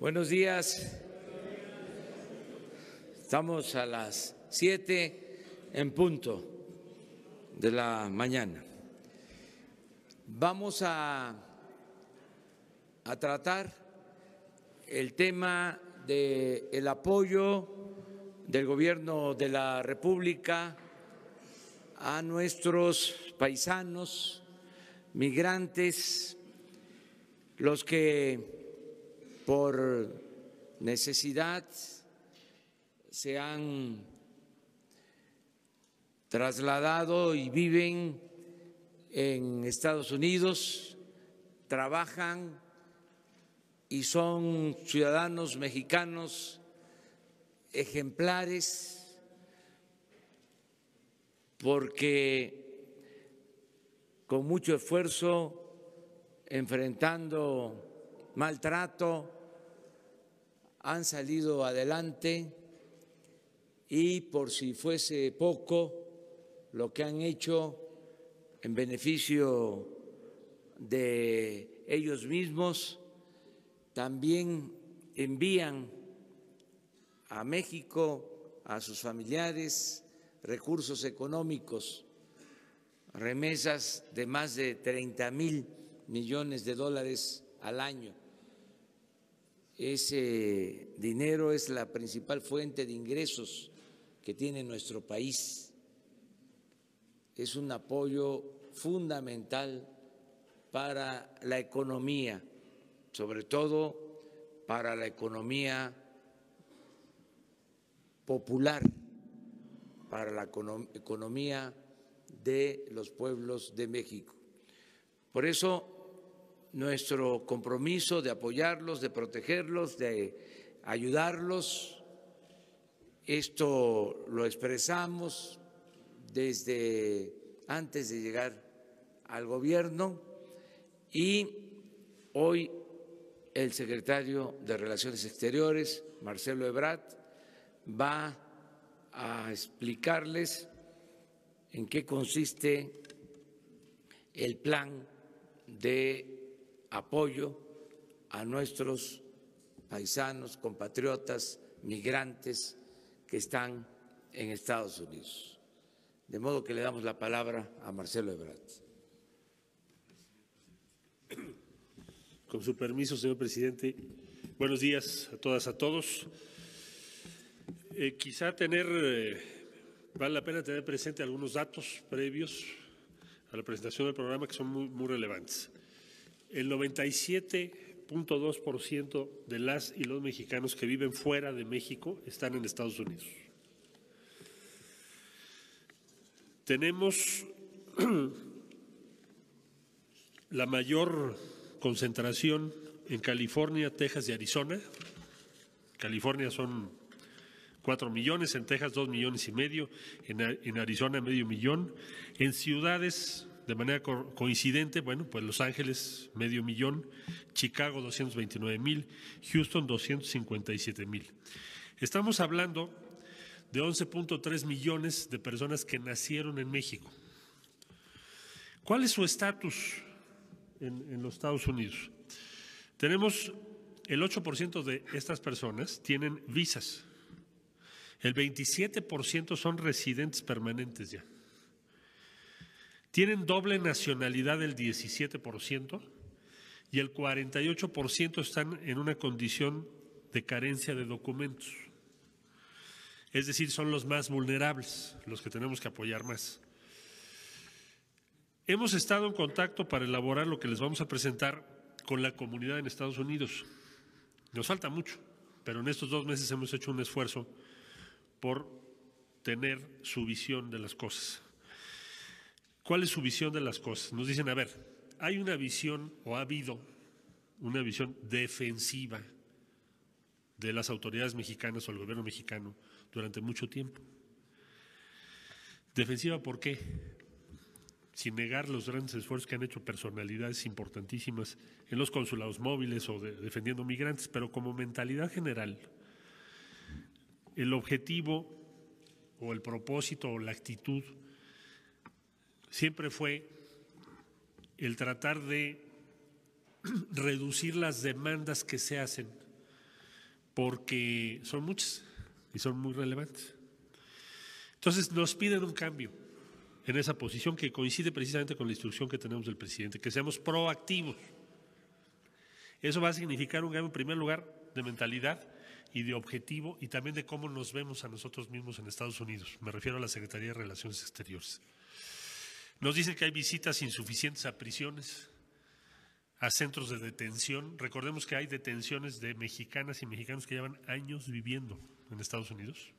Buenos días. Estamos a las siete en punto de la mañana. Vamos a, a tratar el tema del apoyo del gobierno de la República a nuestros paisanos, migrantes, los que por necesidad se han trasladado y viven en Estados Unidos, trabajan y son ciudadanos mexicanos ejemplares porque con mucho esfuerzo, enfrentando maltrato, han salido adelante y por si fuese poco lo que han hecho en beneficio de ellos mismos, también envían a México, a sus familiares, recursos económicos, remesas de más de 30 mil millones de dólares al año. Ese dinero es la principal fuente de ingresos que tiene nuestro país. Es un apoyo fundamental para la economía, sobre todo para la economía popular, para la economía de los pueblos de México. Por eso nuestro compromiso de apoyarlos, de protegerlos, de ayudarlos. Esto lo expresamos desde antes de llegar al gobierno y hoy el secretario de Relaciones Exteriores, Marcelo Ebrat, va a explicarles en qué consiste el plan de apoyo a nuestros paisanos, compatriotas, migrantes que están en Estados Unidos. De modo que le damos la palabra a Marcelo Ebrard. Con su permiso, señor presidente, buenos días a todas, a todos. Eh, quizá tener, eh, vale la pena tener presente algunos datos previos a la presentación del programa que son muy relevantes el 97.2% de las y los mexicanos que viven fuera de México están en Estados Unidos. Tenemos la mayor concentración en California, Texas y Arizona. California son 4 millones, en Texas 2 millones y medio, en, Arizona medio millón, en ciudades de manera coincidente, bueno, pues Los Ángeles medio millón, Chicago 229 mil, Houston 257 mil. Estamos hablando de 11.3 millones de personas que nacieron en México. ¿Cuál es su estatus en, en los Estados Unidos? Tenemos el 8% de estas personas tienen visas. El 27% son residentes permanentes ya tienen doble nacionalidad el 17% y el 48% están en una condición de carencia de documentos. Es decir, son los más vulnerables, los que tenemos que apoyar más. Hemos estado en contacto para elaborar lo que les vamos a presentar con la comunidad en Estados Unidos. Nos falta mucho, pero en estos dos meses hemos hecho un esfuerzo por tener su visión de las cosas. ¿Cuál es su visión de las cosas? Nos dicen, a ver, hay una visión o ha habido una visión defensiva de las autoridades mexicanas o el gobierno mexicano durante mucho tiempo. Defensiva, ¿por qué? Sin negar los grandes esfuerzos que han hecho personalidades importantísimas en los consulados móviles o defendiendo migrantes, pero como mentalidad general, el objetivo o el propósito o la actitud siempre fue el tratar de reducir las demandas que se hacen, porque son muchas y son muy relevantes. Entonces nos piden un cambio en esa posición que coincide precisamente con la instrucción que tenemos del presidente, que seamos proactivos. Eso va a significar un cambio en primer lugar de mentalidad y de objetivo y también de cómo nos vemos a nosotros mismos en Estados Unidos. Me refiero a la Secretaría de Relaciones Exteriores. Nos dicen que hay visitas insuficientes a prisiones, a centros de detención. Recordemos que hay detenciones de mexicanas y mexicanos que llevan años viviendo en Estados Unidos.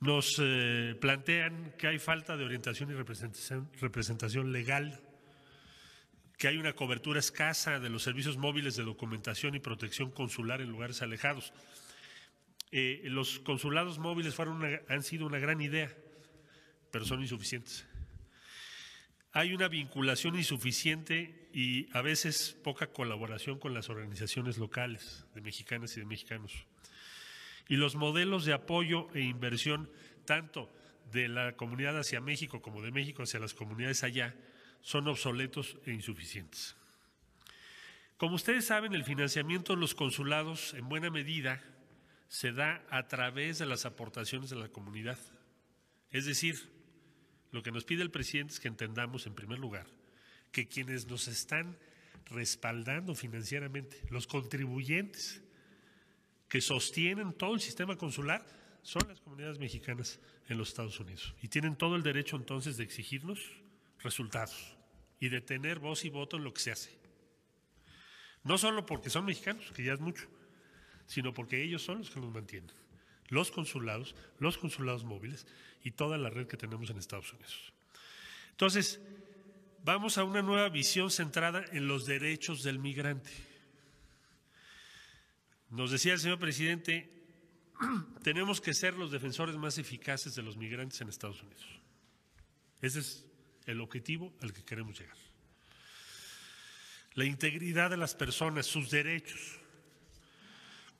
Nos eh, plantean que hay falta de orientación y representación, legal, que hay una cobertura escasa de los servicios móviles de documentación y protección consular en lugares alejados. Eh, los consulados móviles fueron han sido una gran idea, pero son insuficientes. Hay una vinculación insuficiente y a veces poca colaboración con las organizaciones locales de mexicanas y de mexicanos. Y los modelos de apoyo e inversión, tanto de la comunidad hacia México como de México hacia las comunidades allá, son obsoletos e insuficientes. Como ustedes saben, el financiamiento de los consulados en buena medida se da a través de las aportaciones de la comunidad. Es decir, lo que nos pide el presidente es que entendamos, en primer lugar, que quienes nos están respaldando financieramente, los contribuyentes que sostienen todo el sistema consular, son las comunidades mexicanas en los Estados Unidos. Y tienen todo el derecho entonces de exigirnos resultados y de tener voz y voto en lo que se hace. No solo porque son mexicanos, que ya es mucho, sino porque ellos son los que nos mantienen los consulados, los consulados móviles y toda la red que tenemos en Estados Unidos. Entonces, vamos a una nueva visión centrada en los derechos del migrante. Nos decía el señor presidente, tenemos que ser los defensores más eficaces de los migrantes en Estados Unidos. Ese es el objetivo al que queremos llegar. La integridad de las personas, sus derechos,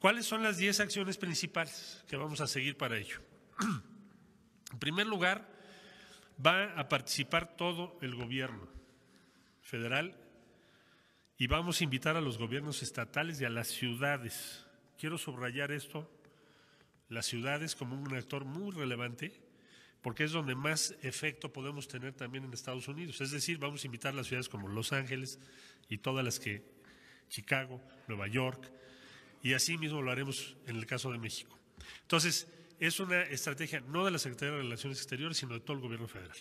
¿Cuáles son las 10 acciones principales que vamos a seguir para ello? En primer lugar, va a participar todo el gobierno federal y vamos a invitar a los gobiernos estatales y a las ciudades. Quiero subrayar esto, las ciudades como un actor muy relevante porque es donde más efecto podemos tener también en Estados Unidos. Es decir, vamos a invitar a las ciudades como Los Ángeles y todas las que, Chicago, Nueva York, y así mismo lo haremos en el caso de México. Entonces, es una estrategia no de la Secretaría de Relaciones Exteriores, sino de todo el gobierno federal.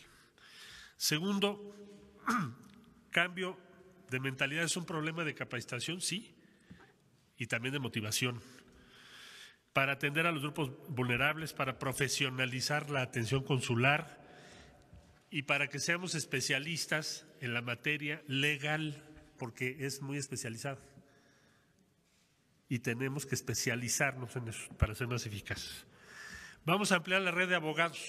Segundo, cambio de mentalidad. Es un problema de capacitación, sí, y también de motivación. Para atender a los grupos vulnerables, para profesionalizar la atención consular y para que seamos especialistas en la materia legal, porque es muy especializada y tenemos que especializarnos en eso para ser más eficaces. Vamos a ampliar la red de abogados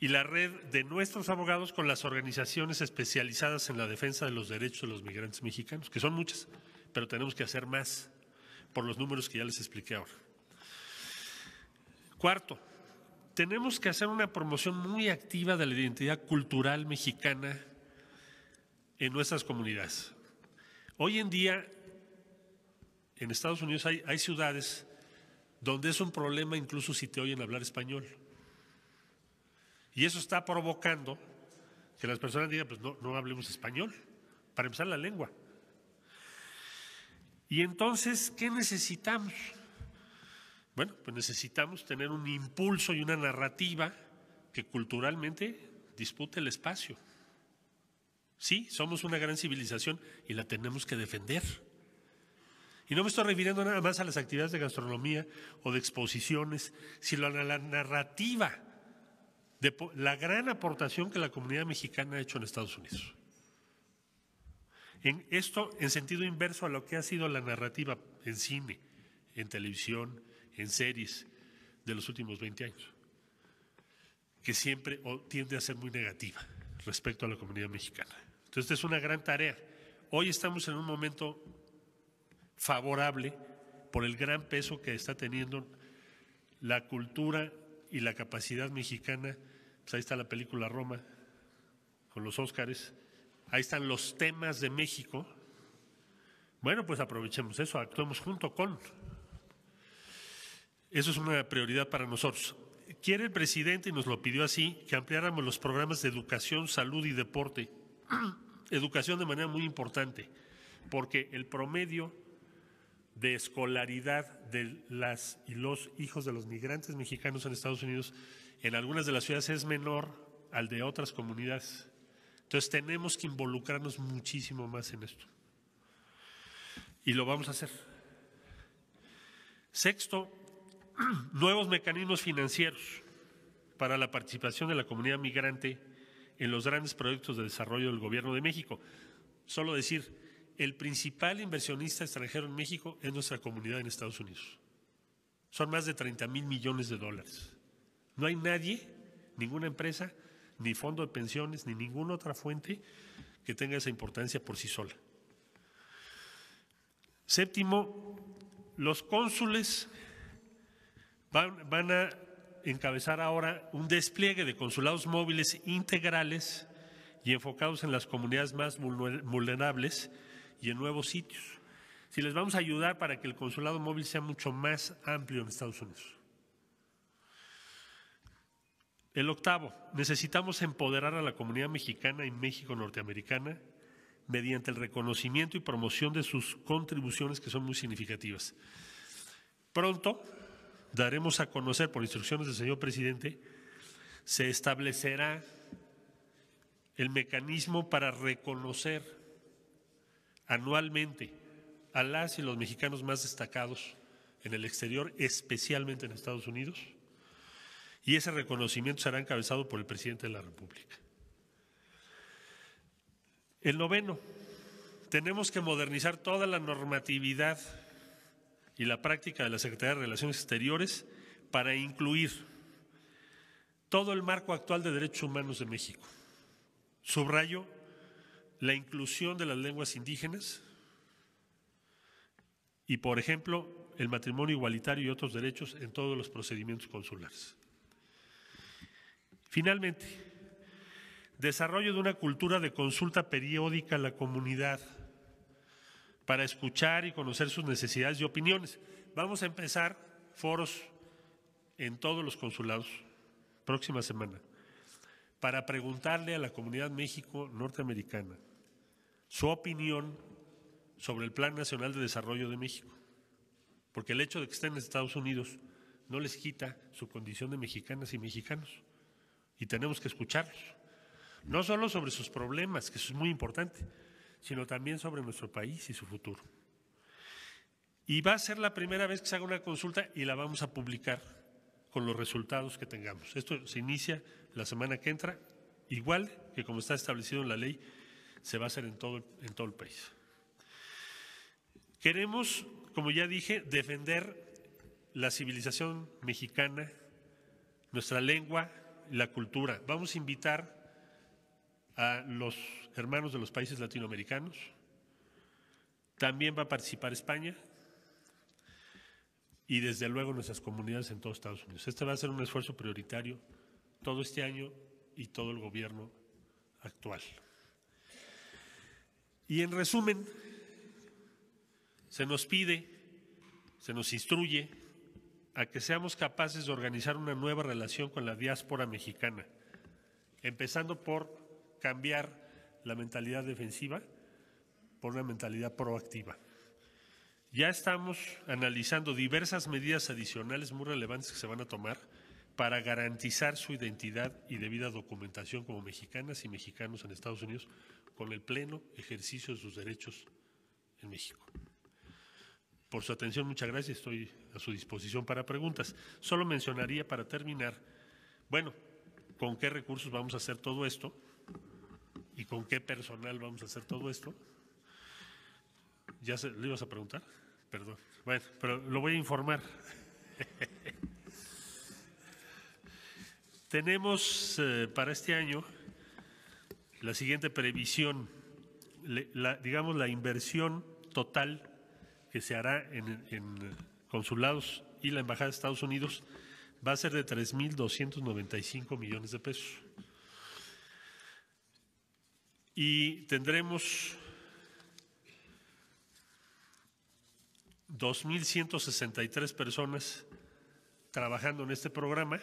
y la red de nuestros abogados con las organizaciones especializadas en la defensa de los derechos de los migrantes mexicanos, que son muchas, pero tenemos que hacer más por los números que ya les expliqué ahora. Cuarto, tenemos que hacer una promoción muy activa de la identidad cultural mexicana en nuestras comunidades. Hoy en día en Estados Unidos hay, ciudades donde es un problema incluso si te oyen hablar español. Y eso está provocando que las personas digan, pues no, no hablemos español, para empezar la lengua. Y entonces, ¿qué necesitamos? Bueno, pues necesitamos tener un impulso y una narrativa que culturalmente dispute el espacio. Sí, somos una gran civilización y la tenemos que defender. Y no me estoy refiriendo nada más a las actividades de gastronomía o de exposiciones, sino a la narrativa, de la gran aportación que la comunidad mexicana ha hecho en Estados Unidos. En esto en sentido inverso a lo que ha sido la narrativa en cine, en televisión, en series de los últimos 20 años, que siempre tiende a ser muy negativa respecto a la comunidad mexicana. Entonces es una gran tarea. Hoy estamos en un momento favorable por el gran peso que está teniendo la cultura y la capacidad mexicana. Pues ahí está la película Roma con los Óscares. Ahí están los temas de México. Bueno, pues aprovechemos eso, actuemos junto con. Eso es una prioridad para nosotros. Quiere el presidente, y nos lo pidió así, que ampliáramos los programas de educación, salud y deporte. educación de manera muy importante, porque el promedio de escolaridad de las y los hijos de los migrantes mexicanos en Estados Unidos en algunas de las ciudades es menor al de otras comunidades. Entonces tenemos que involucrarnos muchísimo más en esto. Y lo vamos a hacer. Sexto, nuevos mecanismos financieros para la participación de la comunidad migrante en los grandes proyectos de desarrollo del Gobierno de México. Solo decir, el principal inversionista extranjero en México es nuestra comunidad en Estados Unidos. Son más de 30 mil millones de dólares. No hay nadie, ninguna empresa, ni fondo de pensiones, ni ninguna otra fuente que tenga esa importancia por sí sola. Séptimo, los cónsules van, van a encabezar ahora un despliegue de consulados móviles integrales y enfocados en las comunidades más vulnerables y en nuevos sitios. Si les vamos a ayudar para que el consulado móvil sea mucho más amplio en Estados Unidos. El octavo, necesitamos empoderar a la comunidad mexicana y México norteamericana mediante el reconocimiento y promoción de sus contribuciones que son muy significativas. Pronto daremos a conocer, por instrucciones del señor presidente, se establecerá el mecanismo para reconocer anualmente a las y los mexicanos más destacados en el exterior, especialmente en Estados Unidos, y ese reconocimiento será encabezado por el presidente de la República. El noveno, tenemos que modernizar toda la normatividad y la práctica de la Secretaría de Relaciones Exteriores para incluir todo el marco actual de derechos humanos de México. Subrayo la inclusión de las lenguas indígenas y, por ejemplo, el matrimonio igualitario y otros derechos en todos los procedimientos consulares. Finalmente, desarrollo de una cultura de consulta periódica a la comunidad para escuchar y conocer sus necesidades y opiniones. Vamos a empezar foros en todos los consulados próxima semana para preguntarle a la comunidad México norteamericana su opinión sobre el Plan Nacional de Desarrollo de México, porque el hecho de que estén en Estados Unidos no les quita su condición de mexicanas y mexicanos, y tenemos que escucharlos, no solo sobre sus problemas, que eso es muy importante, sino también sobre nuestro país y su futuro. Y va a ser la primera vez que se haga una consulta y la vamos a publicar con los resultados que tengamos. Esto se inicia la semana que entra, igual que como está establecido en la ley se va a hacer en todo, en todo el país. Queremos, como ya dije, defender la civilización mexicana, nuestra lengua, la cultura. Vamos a invitar a los hermanos de los países latinoamericanos. También va a participar España y desde luego nuestras comunidades en todos Estados Unidos. Este va a ser un esfuerzo prioritario todo este año y todo el gobierno actual. Y en resumen, se nos pide, se nos instruye a que seamos capaces de organizar una nueva relación con la diáspora mexicana, empezando por cambiar la mentalidad defensiva por una mentalidad proactiva. Ya estamos analizando diversas medidas adicionales muy relevantes que se van a tomar para garantizar su identidad y debida documentación como mexicanas y mexicanos en Estados Unidos con el pleno ejercicio de sus derechos en México. Por su atención, muchas gracias. Estoy a su disposición para preguntas. Solo mencionaría para terminar, bueno, con qué recursos vamos a hacer todo esto y con qué personal vamos a hacer todo esto. ¿Ya le ibas a preguntar? Perdón. Bueno, pero lo voy a informar. Tenemos eh, para este año la siguiente previsión, digamos la inversión total que se hará en, en, consulados y la Embajada de Estados Unidos va a ser de 3.295 millones de pesos. Y tendremos 2.163 personas trabajando en este programa